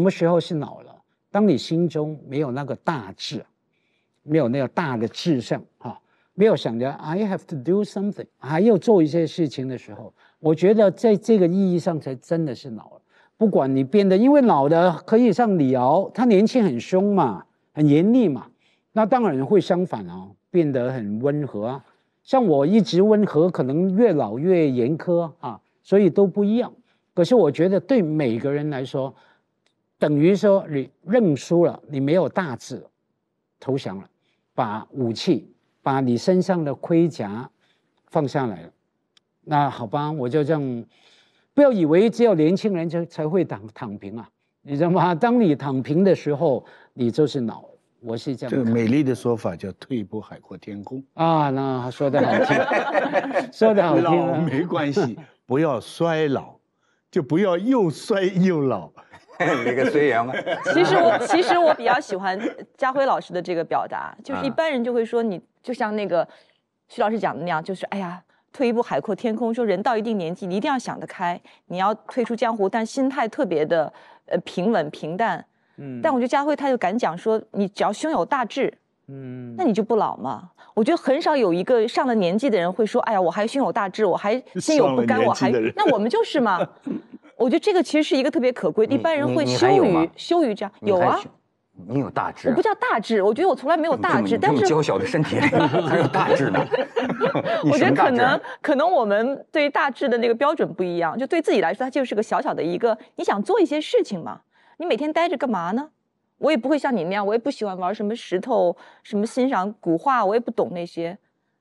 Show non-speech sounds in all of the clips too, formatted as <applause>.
什么时候是老了？当你心中没有那个大志，没有那个大的志向，哈，没有想着 “I have to do something”，还要做一些事情的时候，我觉得在这个意义上才真的是老了。不管你变得，因为老的可以像李敖，他年轻很凶嘛，很严厉嘛，那当然会相反哦，变得很温和啊。像我一直温和，可能越老越严苛啊，所以都不一样。可是我觉得对每个人来说，等于说你认输了，你没有大志，投降了，把武器，把你身上的盔甲放下来了。那好吧，我就这样。不要以为只有年轻人才才会躺躺平啊，你知道吗？<laughs> 当你躺平的时候，你就是老。我是这样。这个美丽的说法叫退一步海阔天空啊，那说的好听，<laughs> 说的好听。老没关系，不要衰老，就不要又衰又老。一 <laughs> 个随缘 <laughs> 其实我其实我比较喜欢家辉老师的这个表达，就是一般人就会说你就像那个徐老师讲的那样，就是哎呀，退一步海阔天空。说人到一定年纪，你一定要想得开，你要退出江湖，但心态特别的呃平稳平淡。嗯。但我觉得家辉他就敢讲说，你只要胸有大志，嗯，那你就不老嘛。我觉得很少有一个上了年纪的人会说，哎呀，我还胸有大志，我还心有不甘，我还那我们就是嘛。<laughs> 我觉得这个其实是一个特别可贵，一般人会羞于羞于这样。有啊，你有大志？我不叫大志，我觉得我从来没有大志。但是娇小的身体，<laughs> 还有大志呢？<laughs> 我觉得可能可能我们对于大志的那个标准不一样。就对自己来说，它就是个小小的一个。你想做一些事情嘛？你每天待着干嘛呢？我也不会像你那样，我也不喜欢玩什么石头，什么欣赏古画，我也不懂那些。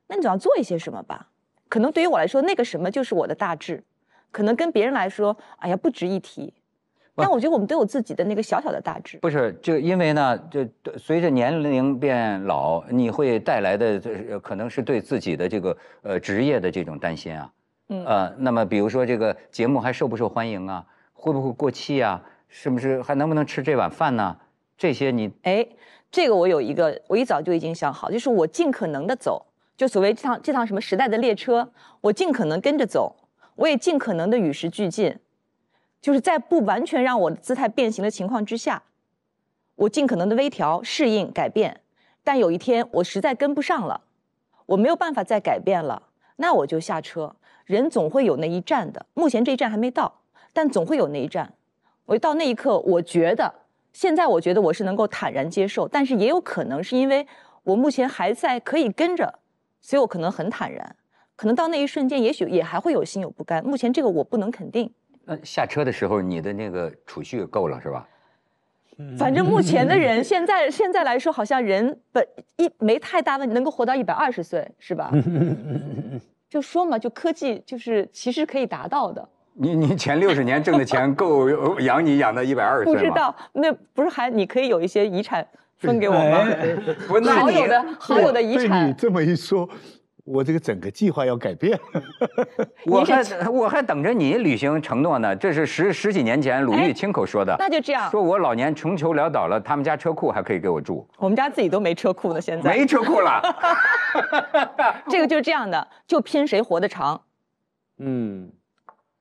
那你总要做一些什么吧？可能对于我来说，那个什么就是我的大志。可能跟别人来说，哎呀不值一提，但我觉得我们都有自己的那个小小的大志。不是，就因为呢，就随着年龄变老，你会带来的就是可能是对自己的这个呃职业的这种担心啊，嗯呃，那么比如说这个节目还受不受欢迎啊，会不会过期啊，是不是还能不能吃这碗饭呢？这些你哎，这个我有一个，我一早就已经想好，就是我尽可能的走，就所谓这趟这趟什么时代的列车，我尽可能跟着走。我也尽可能的与时俱进，就是在不完全让我的姿态变形的情况之下，我尽可能的微调、适应、改变。但有一天我实在跟不上了，我没有办法再改变了，那我就下车。人总会有那一站的，目前这一站还没到，但总会有那一站。我到那一刻，我觉得现在我觉得我是能够坦然接受，但是也有可能是因为我目前还在可以跟着，所以我可能很坦然。可能到那一瞬间，也许也还会有心有不甘。目前这个我不能肯定。那下车的时候，你的那个储蓄够了是吧？反正目前的人，现在现在来说，好像人本一没太大问题，能够活到一百二十岁是吧？<laughs> 就说嘛，就科技就是其实可以达到的。你你前六十年挣的钱够养你养到一百二十岁不知道，那不是还你可以有一些遗产分给我吗？好友的好友的遗产，你这么一说。我这个整个计划要改变，<laughs> 我还我还等着你履行承诺呢。这是十十几年前鲁豫亲口说的，那就这样。说我老年穷求潦倒了，他们家车库还可以给我住。我们家自己都没车库呢，现在没车库了。<laughs> 这个就是这样的，就拼谁活得长。嗯，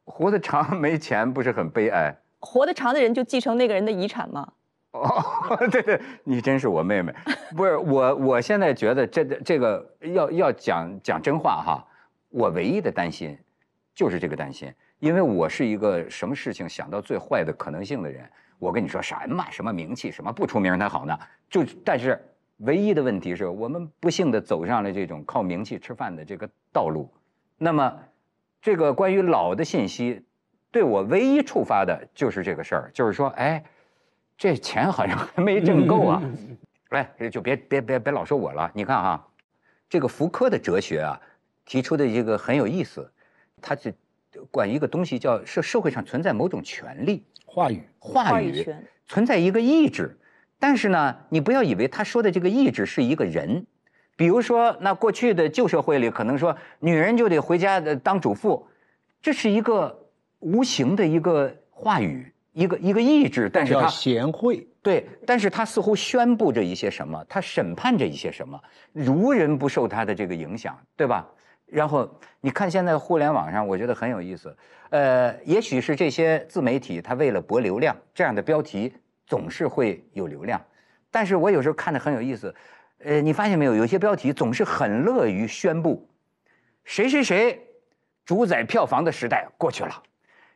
活得长没钱不是很悲哀？活得长的人就继承那个人的遗产吗？哦，<laughs> 对对，你真是我妹妹，不是我。我现在觉得，这这个要要讲讲真话哈，我唯一的担心，就是这个担心，因为我是一个什么事情想到最坏的可能性的人。我跟你说，什么什么名气，什么不出名才好呢？就但是，唯一的问题是我们不幸的走上了这种靠名气吃饭的这个道路。那么，这个关于老的信息，对我唯一触发的就是这个事儿，就是说，哎。这钱好像还没挣够啊！来，就别别别别老说我了。你看啊，这个福柯的哲学啊，提出的一个很有意思，他是管一个东西叫社社会上存在某种权利话语，话语存在一个意志，但是呢，你不要以为他说的这个意志是一个人，比如说那过去的旧社会里，可能说女人就得回家当主妇，这是一个无形的一个话语。一个一个意志，但是他贤惠，对，但是他似乎宣布着一些什么，他审判着一些什么，如人不受他的这个影响，对吧？然后你看现在互联网上，我觉得很有意思，呃，也许是这些自媒体他为了博流量，这样的标题总是会有流量，但是我有时候看的很有意思，呃，你发现没有，有些标题总是很乐于宣布，谁谁谁主宰票房的时代过去了。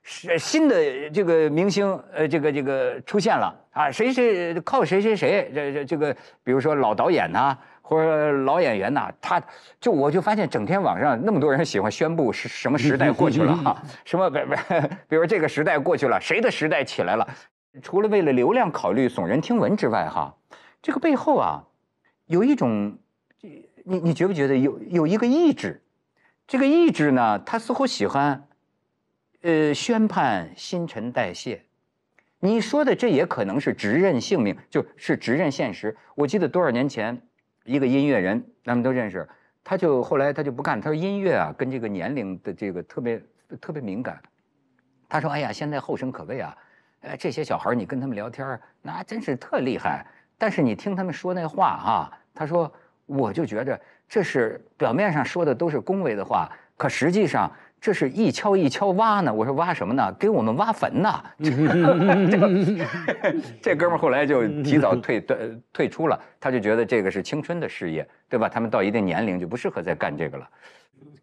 是新的这个明星，呃，这个这个出现了啊，谁谁靠谁谁谁这这这个，比如说老导演呐，或者老演员呐，他就我就发现，整天网上那么多人喜欢宣布是什么时代过去了哈，<laughs> 什么不不，比如这个时代过去了，谁的时代起来了，除了为了流量考虑耸人听闻之外哈，这个背后啊，有一种，你你觉不觉得有有一个意志？这个意志呢，他似乎喜欢。呃，宣判新陈代谢，你说的这也可能是直认性命，就是直认现实。我记得多少年前，一个音乐人，咱们都认识，他就后来他就不干，他说音乐啊，跟这个年龄的这个特别特别敏感。他说，哎呀，现在后生可畏啊，呃，这些小孩你跟他们聊天那真是特厉害。但是你听他们说那话啊，他说，我就觉着这是表面上说的都是恭维的话，可实际上。这是一锹一锹挖呢，我说挖什么呢？给我们挖坟呢。<laughs> 这哥们儿后来就 <laughs> 提早退退退出了，他就觉得这个是青春的事业，对吧？他们到一定年龄就不适合再干这个了。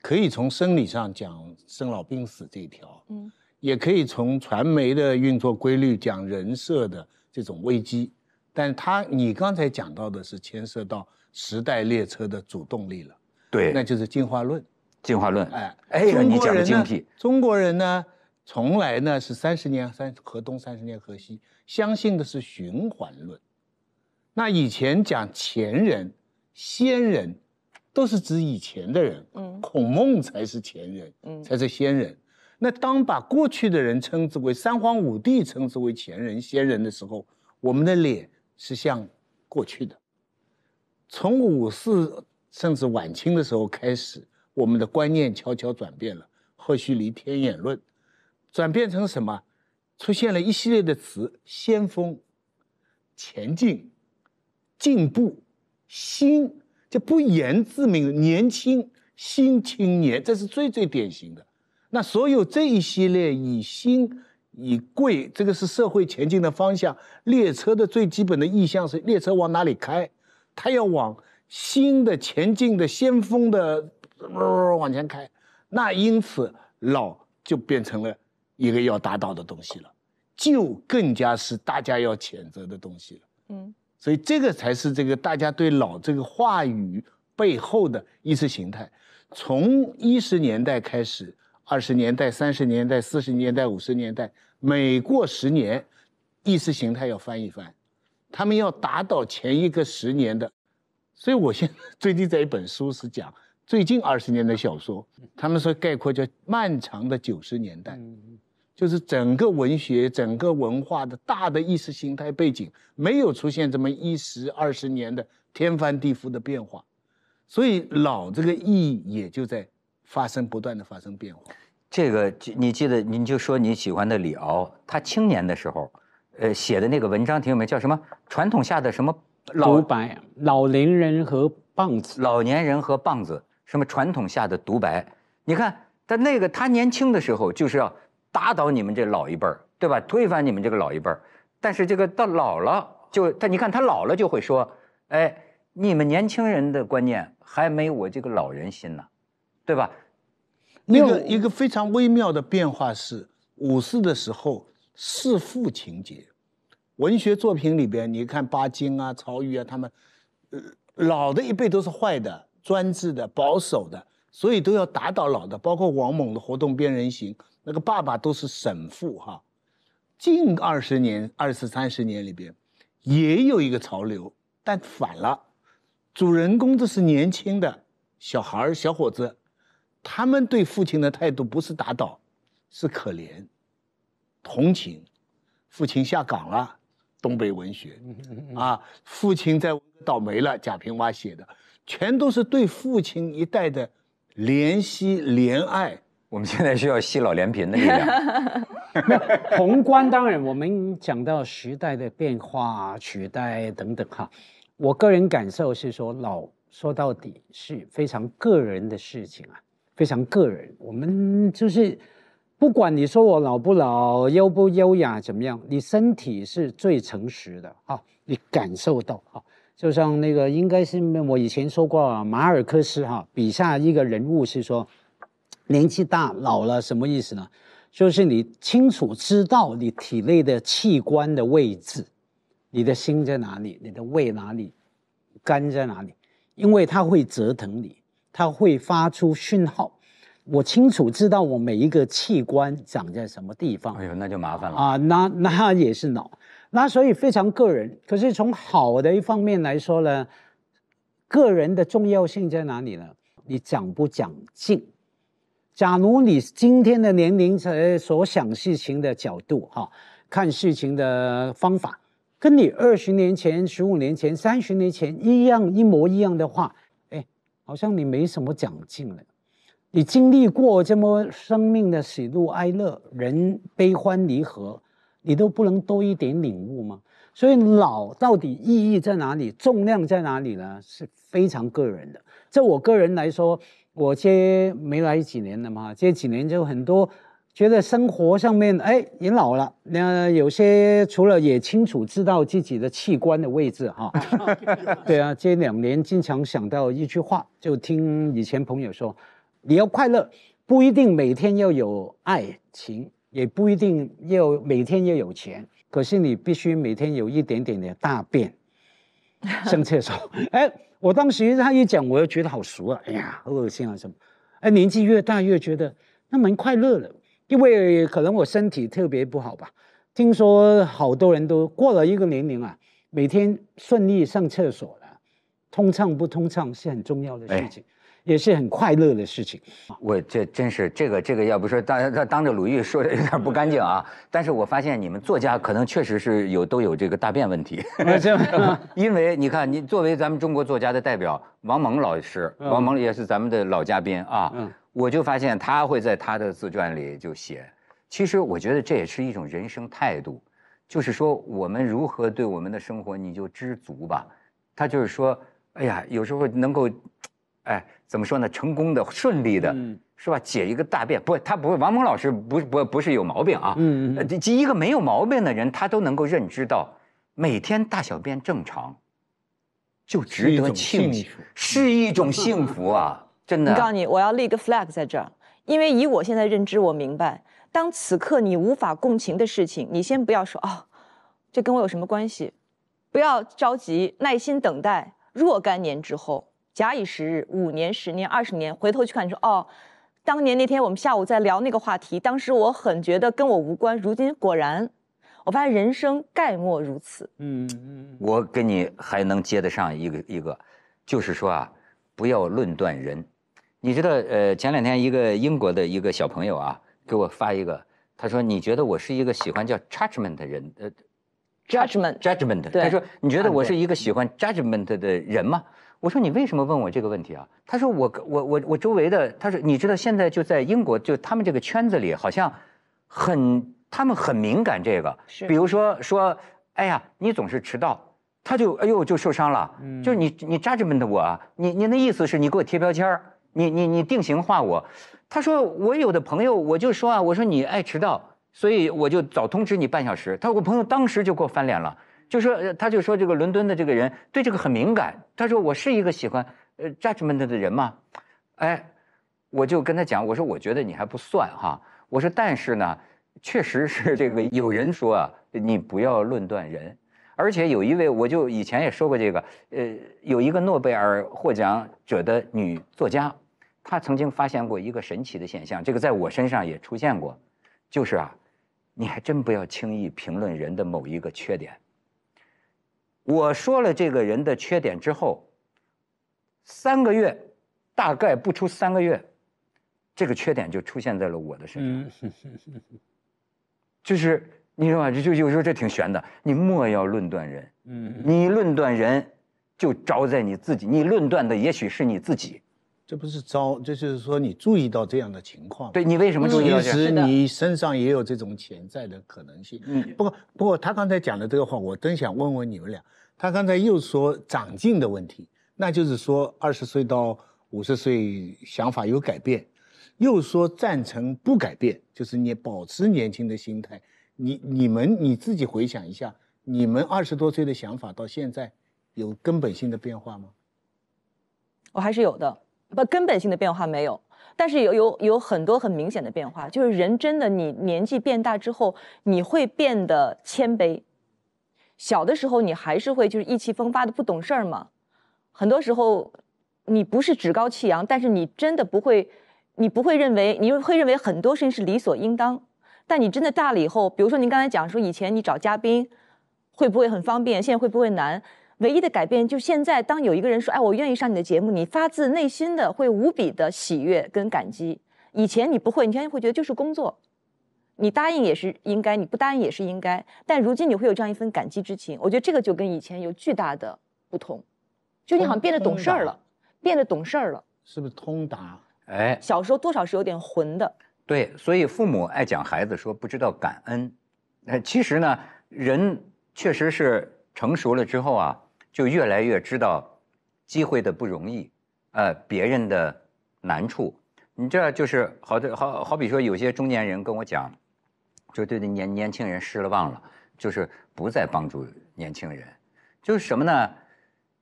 可以从生理上讲生老病死这一条，嗯，也可以从传媒的运作规律讲人设的这种危机，但他你刚才讲到的是牵涉到时代列车的主动力了，对，那就是进化论。进化论，哎，哎呦，你讲的精辟。中国人呢，从来呢是三十年三河东，三十年河西，相信的是循环论。那以前讲前人、先人，都是指以前的人。嗯，孔孟才是前人，嗯，才是先人。那当把过去的人称之为三皇五帝，称之为前人、先人的时候，我们的脸是像过去的。从五四甚至晚清的时候开始。我们的观念悄悄转变了，赫胥黎《天演论》转变成什么？出现了一系列的词：先锋、前进、进步、新，就不言自明年轻新青年，这是最最典型的。那所有这一系列以新、以贵，这个是社会前进的方向。列车的最基本的意向是列车往哪里开？它要往新的、前进的、先锋的。呜呜往前开，那因此老就变成了一个要打倒的东西了，就更加是大家要谴责的东西了。嗯，所以这个才是这个大家对老这个话语背后的意识形态，从一十年代开始，二十年代、三十年代、四十年代、五十年代，每过十年，意识形态要翻一翻，他们要打倒前一个十年的，所以我现 <laughs> 最近在一本书是讲。最近二十年的小说，他们说概括叫“漫长的九十年代”，就是整个文学、整个文化的大的意识形态背景没有出现这么一时二十年的天翻地覆的变化，所以“老”这个意义也就在发生不断的发生变化。这个你记得，你就说你喜欢的李敖，他青年的时候，呃写的那个文章挺有名，叫什么？传统下的什么？独白。老年人和棒子。老年人和棒子。什么传统下的独白？你看，在那个他年轻的时候，就是要打倒你们这老一辈儿，对吧？推翻你们这个老一辈儿。但是这个到老了，就他你看他老了就会说：“哎，你们年轻人的观念还没我这个老人新呢，对吧？”那个一个非常微妙的变化是，五四的时候弑父情节，文学作品里边，你看巴金啊、曹禺啊，他们呃，老的一辈都是坏的。专制的、保守的，所以都要打倒老的，包括王猛的活动变人形，那个爸爸都是省父哈。近二十年、二十三十年里边，也有一个潮流，但反了。主人公都是年轻的小孩、小伙子，他们对父亲的态度不是打倒，是可怜、同情。父亲下岗了，东北文学啊，父亲在倒霉了，贾平凹写的。全都是对父亲一代的怜惜、怜爱。我们现在需要惜老怜贫的力量。<laughs> 宏观当然，我们讲到时代的变化、取代等等哈。我个人感受是说，老说到底是非常个人的事情啊，非常个人。我们就是不管你说我老不老、优不优雅怎么样，你身体是最诚实的哈，你感受到哈。就像那个应该是我以前说过，马尔克斯哈笔下一个人物是说，年纪大老了什么意思呢？就是你清楚知道你体内的器官的位置，你的心在哪里，你的胃哪里，肝在哪里，因为它会折腾你，它会发出讯号。我清楚知道我每一个器官长在什么地方。哎呦，那就麻烦了啊！那 <laughs> 那也是脑。那所以非常个人，可是从好的一方面来说呢，个人的重要性在哪里呢？你讲不讲进？假如你今天的年龄才所想事情的角度哈，看事情的方法，跟你二十年前、十五年前、三十年前一样一模一样的话，哎，好像你没什么讲进了。你经历过这么生命的喜怒哀乐，人悲欢离合。你都不能多一点领悟吗？所以老到底意义在哪里，重量在哪里呢？是非常个人的。这我个人来说，我接没来几年了嘛，接几年就很多觉得生活上面哎，也老了，那有些除了也清楚知道自己的器官的位置哈。<laughs> 对啊，这两年经常想到一句话，就听以前朋友说，你要快乐不一定每天要有爱情。也不一定要每天要有钱，可是你必须每天有一点点的大便，上厕所。<laughs> 哎，我当时他一讲，我又觉得好熟啊，哎呀，好恶心啊什么。哎，年纪越大越觉得那蛮快乐了，因为可能我身体特别不好吧。听说好多人都过了一个年龄啊，每天顺利上厕所了，通畅不通畅是很重要的事情。也是很快乐的事情。我这真是这个这个，要不说当当当着鲁豫说的有点不干净啊。<laughs> 但是我发现你们作家可能确实是有都有这个大便问题，<laughs> 因为你看，你作为咱们中国作家的代表，王蒙老师，王蒙也是咱们的老嘉宾啊。嗯，我就发现他会在他的自传里就写，其实我觉得这也是一种人生态度，就是说我们如何对我们的生活，你就知足吧。他就是说，哎呀，有时候能够，哎。怎么说呢？成功的、顺利的，是吧？解一个大便不？他不，王蒙老师不不不是有毛病啊。嗯嗯。及一个没有毛病的人，他都能够认知到，每天大小便正常，就值得庆幸，是一种幸福啊！真的。我告诉你，我要立个 flag 在这儿，因为以我现在认知，我明白，当此刻你无法共情的事情，你先不要说哦，这跟我有什么关系？不要着急，耐心等待若干年之后。假以时日，五年、十年、二十年，回头去看，你说哦，当年那天我们下午在聊那个话题，当时我很觉得跟我无关。如今果然，我发现人生概莫如此。嗯嗯嗯嗯。我跟你还能接得上一个一个，就是说啊，不要论断人。你知道，呃，前两天一个英国的一个小朋友啊，给我发一个，他说：“你觉得我是一个喜欢叫 judgment 的人？呃，judgment，judgment。他说：你觉得我是一个喜欢 judgment 的人吗？”我说你为什么问我这个问题啊？他说我我我我周围的，他说你知道现在就在英国，就他们这个圈子里好像很他们很敏感这个，比如说说哎呀你总是迟到，他就哎呦就受伤了，就是你你渣子们的我，你你那意思是你给我贴标签你你你定型化我，他说我有的朋友我就说啊，我说你爱迟到，所以我就早通知你半小时，他我朋友当时就给我翻脸了。就说他就说这个伦敦的这个人对这个很敏感。他说我是一个喜欢呃 judgment 的人嘛，哎，我就跟他讲，我说我觉得你还不算哈。我说但是呢，确实是这个有人说啊，你不要论断人，而且有一位我就以前也说过这个，呃，有一个诺贝尔获奖者的女作家，她曾经发现过一个神奇的现象，这个在我身上也出现过，就是啊，你还真不要轻易评论人的某一个缺点。我说了这个人的缺点之后，三个月，大概不出三个月，这个缺点就出现在了我的身上。是是是是，就是你说吗？就有时候这挺悬的。你莫要论断人，你论断人就着在你自己，你论断的也许是你自己。这不是招，这就是说你注意到这样的情况。对你为什么注意？到？其实你身上也有这种潜在的可能性。嗯，不过不过他刚才讲的这个话，我真想问问你们俩。他刚才又说长进的问题，那就是说二十岁到五十岁想法有改变，又说赞成不改变，就是你保持年轻的心态。你你们你自己回想一下，你们二十多岁的想法到现在有根本性的变化吗？我还是有的。不，根本性的变化没有，但是有有有很多很明显的变化，就是人真的，你年纪变大之后，你会变得谦卑。小的时候你还是会就是意气风发的不懂事儿嘛，很多时候你不是趾高气扬，但是你真的不会，你不会认为你会认为很多事情是理所应当。但你真的大了以后，比如说您刚才讲说以前你找嘉宾会不会很方便，现在会不会难？唯一的改变就现在，当有一个人说：“哎，我愿意上你的节目。”你发自内心的会无比的喜悦跟感激。以前你不会，你在会觉得就是工作，你答应也是应该，你不答应也是应该。但如今你会有这样一份感激之情，我觉得这个就跟以前有巨大的不同，就你好像变得懂事儿了，变得懂事儿了，是不是通达？哎，小时候多少是有点混的。对，所以父母爱讲孩子说不知道感恩，那其实呢，人确实是成熟了之后啊。就越来越知道机会的不容易，呃，别人的难处，你这就是好的，好，好比说有些中年人跟我讲，就对那年年轻人失了望了，就是不再帮助年轻人，就是什么呢？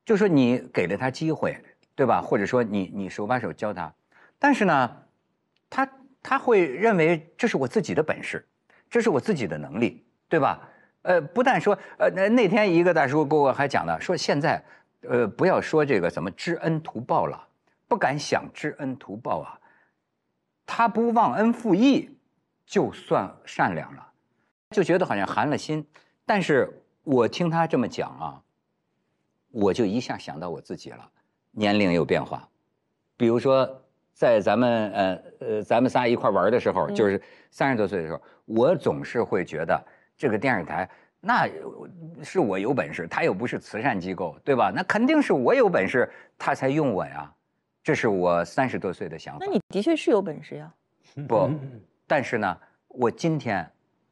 就说你给了他机会，对吧？或者说你你手把手教他，但是呢，他他会认为这是我自己的本事，这是我自己的能力，对吧？呃，不但说，呃，那那天一个大叔跟我还讲呢，说现在，呃，不要说这个怎么知恩图报了，不敢想知恩图报啊，他不忘恩负义，就算善良了，就觉得好像寒了心。但是我听他这么讲啊，我就一下想到我自己了，年龄有变化，比如说在咱们呃呃咱们仨一块玩的时候，就是三十多岁的时候，我总是会觉得。这个电视台，那是我有本事，他又不是慈善机构，对吧？那肯定是我有本事，他才用我呀。这是我三十多岁的想法。那你的确是有本事呀。<laughs> 不，但是呢，我今天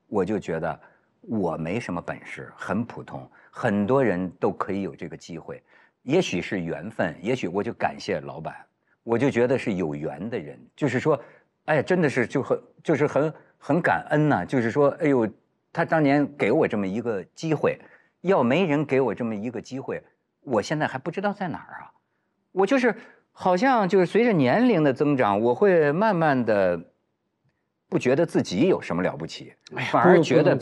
我就觉得我没什么本事，很普通，很多人都可以有这个机会。也许是缘分，也许我就感谢老板，我就觉得是有缘的人。就是说，哎，真的是就很就是很很感恩呐。就是说，哎呦。他当年给我这么一个机会，要没人给我这么一个机会，我现在还不知道在哪儿啊！我就是好像就是随着年龄的增长，我会慢慢的不觉得自己有什么了不起，反而觉得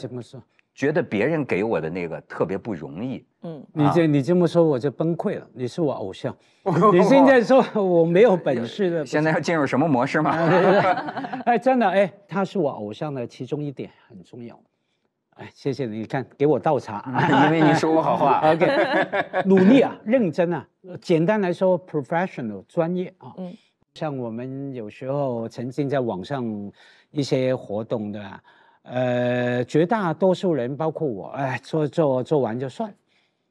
觉得别人给我的那个特别不容易。嗯，你这你这么说我就崩溃了。你是我偶像，<laughs> 你现在说我没有本事的，<laughs> 现在要进入什么模式吗？<laughs> 哎，真的哎，他是我偶像的其中一点很重要。哎，谢谢你看，给我倒茶，因为你说我好话。<laughs> OK，<laughs> 努力啊，认真啊，简单来说，professional 专业啊。嗯，像我们有时候曾经在网上一些活动的，呃，绝大多数人包括我，哎，做做做完就算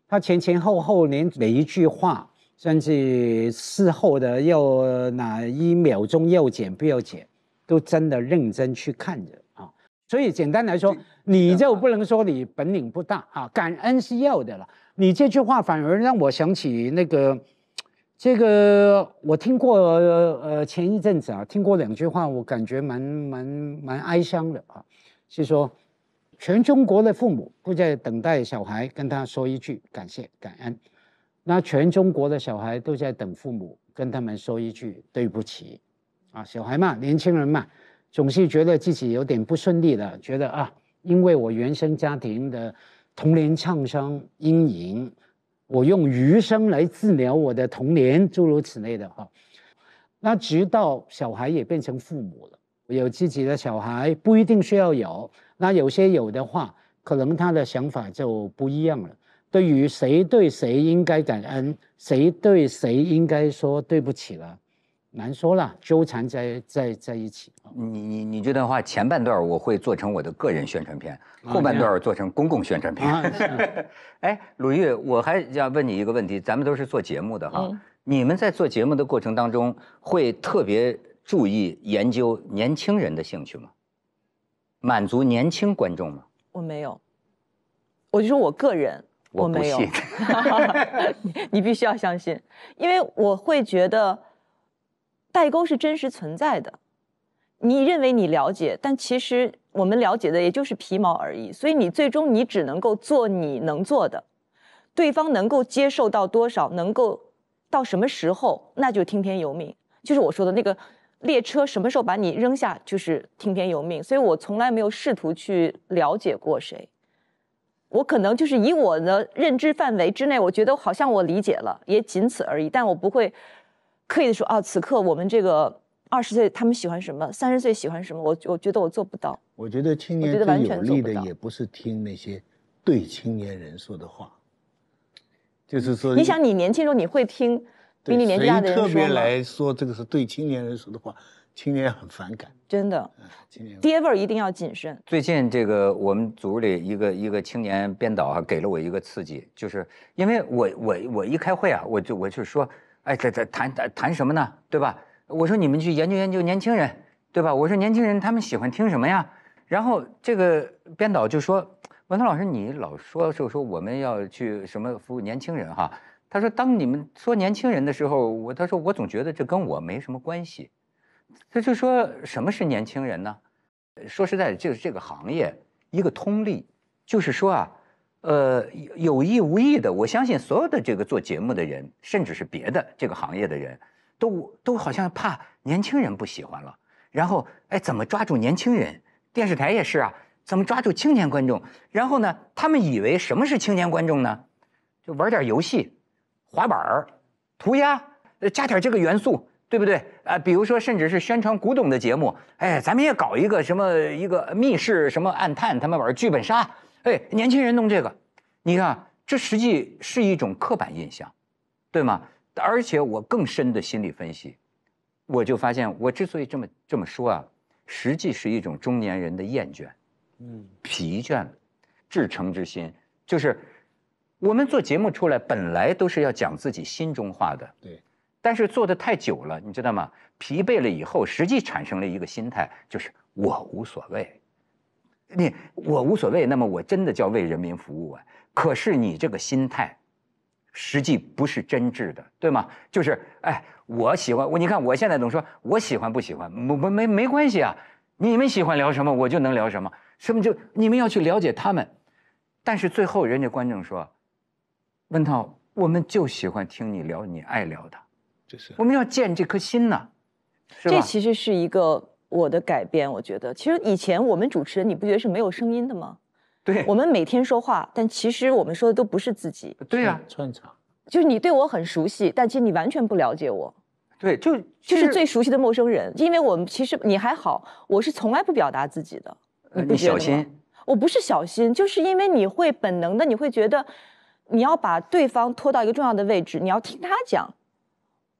他前前后后连每一句话，甚至事后的要哪一秒钟要剪不要剪，都真的认真去看着。所以简单来说，你就不能说你本领不大啊！感恩是要的了。你这句话反而让我想起那个，这个我听过，呃，前一阵子啊，听过两句话，我感觉蛮蛮蛮哀伤的啊。是说，全中国的父母都在等待小孩跟他说一句感谢感恩，那全中国的小孩都在等父母跟他们说一句对不起，啊，小孩嘛，年轻人嘛。总是觉得自己有点不顺利了，觉得啊，因为我原生家庭的童年创伤阴影，我用余生来治疗我的童年，诸如此类的哈。那直到小孩也变成父母了，有自己的小孩不一定需要有。那有些有的话，可能他的想法就不一样了。对于谁对谁应该感恩，谁对谁应该说对不起了。难说了，纠缠在在在一起。你你你觉得话前半段我会做成我的个人宣传片，后半段做成公共宣传片。<laughs> 哎，鲁豫，我还要问你一个问题，咱们都是做节目的哈，你们在做节目的过程当中会特别注意研究年轻人的兴趣吗？满足年轻观众吗？我没有，我就说我个人，我没有。<laughs> <laughs> 你必须要相信，因为我会觉得。代沟是真实存在的，你认为你了解，但其实我们了解的也就是皮毛而已。所以你最终你只能够做你能做的，对方能够接受到多少，能够到什么时候，那就听天由命。就是我说的那个列车什么时候把你扔下，就是听天由命。所以我从来没有试图去了解过谁，我可能就是以我的认知范围之内，我觉得好像我理解了，也仅此而已。但我不会。刻意的说啊，此刻我们这个二十岁，他们喜欢什么？三十岁喜欢什么？我我觉得我做不到。我觉得青年完全走力也不是听那些对青年人说的话，就是说。你想，你年轻时候你会听比你年纪大的人说吗？特别来说，这个是对青年人说的话，青年很反感。真的，嗯，爹味儿一定要谨慎。最近这个我们组里一个一个青年编导啊，给了我一个刺激，就是因为我我我一开会啊，我就我就说。哎，这这谈谈谈什么呢？对吧？我说你们去研究研究年轻人，对吧？我说年轻人他们喜欢听什么呀？然后这个编导就说：“文涛老师，你老说就说我们要去什么服务年轻人哈。”他说：“当你们说年轻人的时候，我他说我总觉得这跟我没什么关系。”他就说：“什么是年轻人呢？说实在，的，就是这个行业一个通例，就是说啊。”呃，有意无意的，我相信所有的这个做节目的人，甚至是别的这个行业的人都都好像怕年轻人不喜欢了，然后哎，怎么抓住年轻人？电视台也是啊，怎么抓住青年观众？然后呢，他们以为什么是青年观众呢？就玩点游戏，滑板儿，涂鸦，加点这个元素，对不对？啊，比如说甚至是宣传古董的节目，哎，咱们也搞一个什么一个密室什么暗探，他们玩剧本杀。哎，年轻人弄这个，你看，这实际是一种刻板印象，对吗？而且我更深的心理分析，我就发现，我之所以这么这么说啊，实际是一种中年人的厌倦，嗯，疲倦了，诚之心，就是我们做节目出来本来都是要讲自己心中话的，对，但是做的太久了，你知道吗？疲惫了以后，实际产生了一个心态，就是我无所谓。你我无所谓，那么我真的叫为人民服务啊！可是你这个心态，实际不是真挚的，对吗？就是，哎，我喜欢，你看我现在总说我喜欢不喜欢，没没没关系啊。你们喜欢聊什么，我就能聊什么，什么就你们要去了解他们。但是最后人家观众说，文涛，我们就喜欢听你聊你爱聊的，就是我们要见这颗心呢，是吧？这其实是一个。我的改变，我觉得其实以前我们主持人，你不觉得是没有声音的吗？对，我们每天说话，但其实我们说的都不是自己。对呀，串场。就是你对我很熟悉，但其实你完全不了解我。对，就就是最熟悉的陌生人。因为我们其实你还好，我是从来不表达自己的。你小心。我不是小心，就是因为你会本能的，你会觉得你要把对方拖到一个重要的位置，你要听他讲。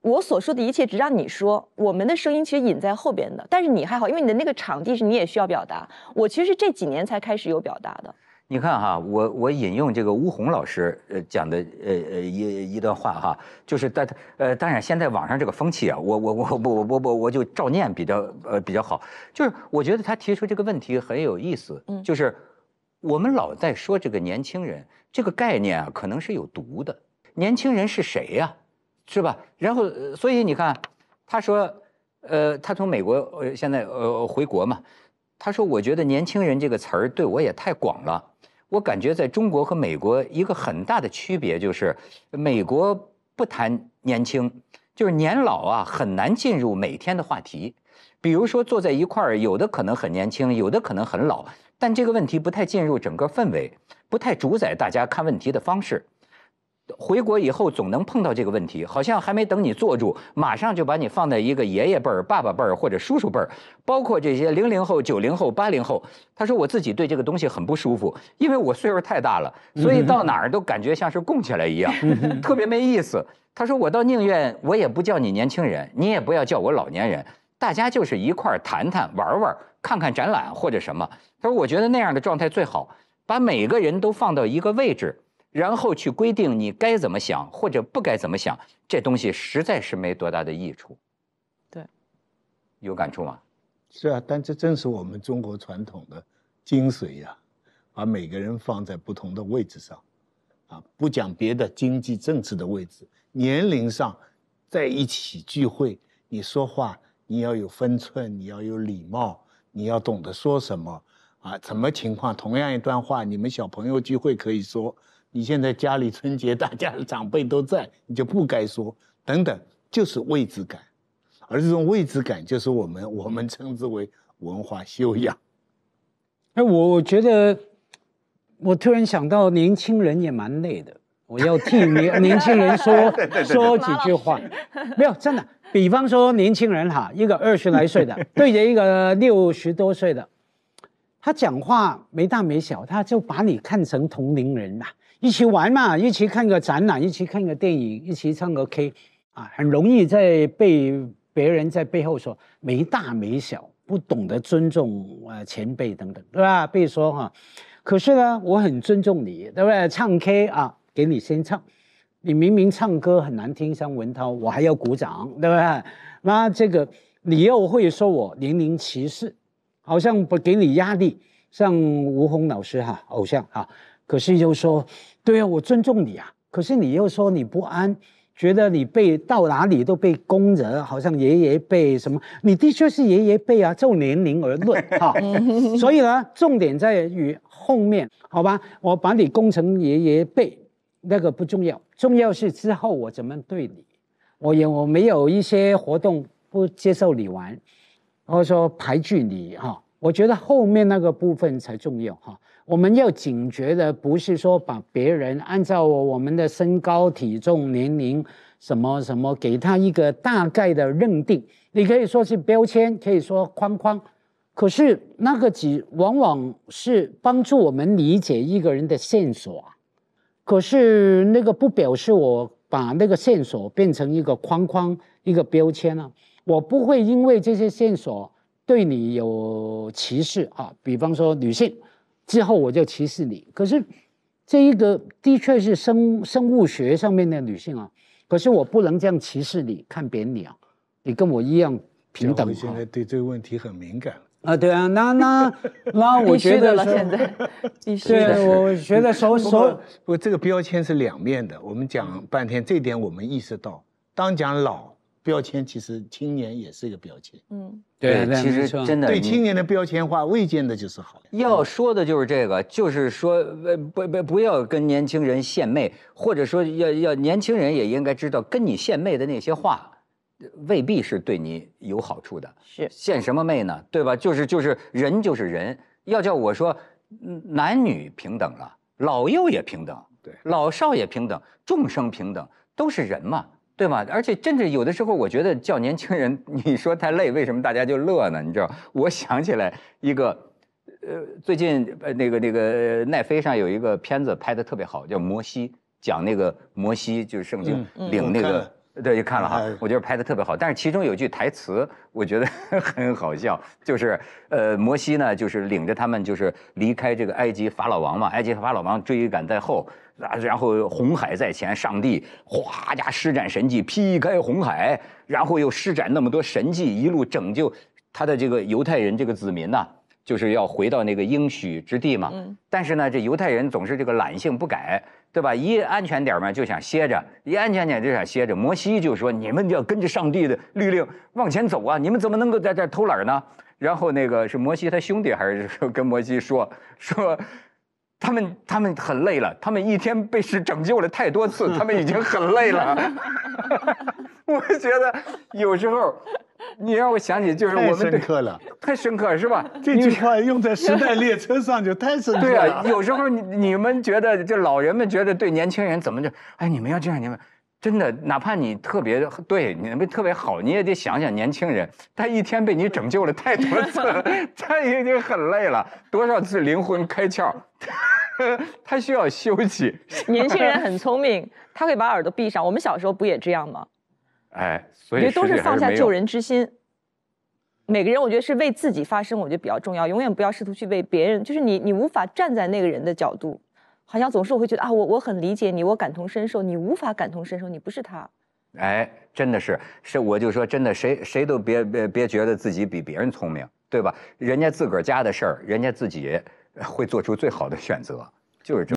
我所说的一切只让你说，我们的声音其实隐在后边的。但是你还好，因为你的那个场地是你也需要表达。我其实这几年才开始有表达的。你看哈，我我引用这个吴红老师呃讲的呃呃一一段话哈，就是但呃当然现在网上这个风气啊，我我我我我我我就照念比较呃比较好，就是我觉得他提出这个问题很有意思，嗯，就是我们老在说这个年轻人这个概念啊，可能是有毒的。年轻人是谁呀？是吧？然后，所以你看，他说，呃，他从美国，呃，现在，呃，回国嘛，他说，我觉得“年轻人”这个词儿对我也太广了。我感觉在中国和美国一个很大的区别就是，美国不谈年轻，就是年老啊，很难进入每天的话题。比如说坐在一块儿，有的可能很年轻，有的可能很老，但这个问题不太进入整个氛围，不太主宰大家看问题的方式。回国以后总能碰到这个问题，好像还没等你坐住，马上就把你放在一个爷爷辈儿、爸爸辈儿或者叔叔辈儿，包括这些零零后、九零后、八零后。他说我自己对这个东西很不舒服，因为我岁数太大了，所以到哪儿都感觉像是供起来一样，特别没意思。他说我倒宁愿我也不叫你年轻人，你也不要叫我老年人，大家就是一块儿谈谈、玩玩、看看展览或者什么。他说我觉得那样的状态最好，把每个人都放到一个位置。然后去规定你该怎么想或者不该怎么想，这东西实在是没多大的益处。对，有感触吗？是啊，但这正是我们中国传统的精髓呀，把每个人放在不同的位置上，啊，不讲别的，经济、政治的位置，年龄上，在一起聚会，你说话你要有分寸，你要有礼貌，你要懂得说什么啊？什么情况？同样一段话，你们小朋友聚会可以说。你现在家里春节，大家的长辈都在，你就不该说等等，就是位置感，而这种位置感就是我们我们称之为文化修养。哎，我我觉得，我突然想到，年轻人也蛮累的。我要替年 <laughs> 年轻人说说几句话，没有真的，比方说年轻人哈，一个二十来岁的对着一个六十多岁的，他讲话没大没小，他就把你看成同龄人啦。一起玩嘛，一起看个展览，一起看个电影，一起唱个 K，啊，很容易在被别人在背后说没大没小，不懂得尊重啊前辈等等，对吧？被说哈，可是呢，我很尊重你，对不对？唱 K 啊，给你先唱，你明明唱歌很难听，像文涛，我还要鼓掌，对不对？那这个你又会说我年龄歧视，好像不给你压力，像吴虹老师哈，偶像哈。可是又说，对啊，我尊重你啊。可是你又说你不安，觉得你被到哪里都被攻着，好像爷爷辈什么。你的确是爷爷辈啊，就年龄而论哈。<laughs> 所以呢，重点在于后面，好吧？我把你攻成爷爷辈，那个不重要，重要是之后我怎么对你，我有我没有一些活动不接受你玩，或者说排拒你哈？我觉得后面那个部分才重要哈。我们要警觉的，不是说把别人按照我们的身高、体重、年龄什么什么给他一个大概的认定，你可以说是标签，可以说框框，可是那个只往往是帮助我们理解一个人的线索，可是那个不表示我把那个线索变成一个框框、一个标签了。我不会因为这些线索对你有歧视啊，比方说女性。之后我就歧视你，可是这一个的确是生生物学上面的女性啊，可是我不能这样歧视你，看扁你啊，你跟我一样平等。我现在对这个问题很敏感啊，对啊，那那 <laughs> 那我觉得了，现在，对，我觉得手手不这个标签是两面的，我们讲半天，这点我们意识到，当讲老。标签其实青年也是一个标签，嗯，对，其实真的对青年的标签化未见得就是好的。要说的就是这个，就是说不不不要跟年轻人献媚，或者说要要年轻人也应该知道，跟你献媚的那些话，未必是对你有好处的。是献什么媚呢？对吧？就是就是人就是人，要叫我说男女平等了，老幼也平等，对，老少也平等，众生平等，都是人嘛。对吗？而且，甚至有的时候，我觉得叫年轻人，<laughs> 你说太累，为什么大家就乐呢？你知道，我想起来一个，呃，最近呃那个那个奈飞上有一个片子拍的特别好，叫《摩西》，讲那个摩西就是圣经领那个。对，看了哈，我觉得拍的特别好。但是其中有句台词，我觉得 <laughs> 很好笑，就是，呃，摩西呢，就是领着他们，就是离开这个埃及法老王嘛，埃及法老王追赶在后，啊，然后红海在前，上帝哗家施展神迹劈开红海，然后又施展那么多神迹，一路拯救他的这个犹太人这个子民呐，就是要回到那个应许之地嘛。但是呢，这犹太人总是这个懒性不改。对吧？一安全点嘛，就想歇着；一安全点就想歇着。摩西就说：“你们要跟着上帝的律令往前走啊！你们怎么能够在这偷懒呢？”然后那个是摩西他兄弟还是跟摩西说说，他们他们很累了，他们一天被是拯救了太多次，他们已经很累了。<laughs> 我觉得有时候。<laughs> 你让我想起，就是我们太深刻了，太深刻了，是吧？这句话用在时代列车上就太深刻了。对啊，有时候你你们觉得，就老人们觉得对年轻人怎么就哎，你们要这样，你们真的哪怕你特别对你们特别好，你也得想想年轻人，他一天被你拯救了太多次，<laughs> 他已经很累了，多少次灵魂开窍，<laughs> 他需要休息。年轻人很聪明，他会把耳朵闭上。我们小时候不也这样吗？哎，我觉得都是放下救人之心。每个人，我觉得是为自己发声，我觉得比较重要。永远不要试图去为别人，就是你，你无法站在那个人的角度，好像总是我会觉得啊，我我很理解你，我感同身受。你无法感同身受，你不是他。哎，真的是，是我就说真的，谁谁都别别别觉得自己比别人聪明，对吧？人家自个儿家的事儿，人家自己会做出最好的选择，就是这。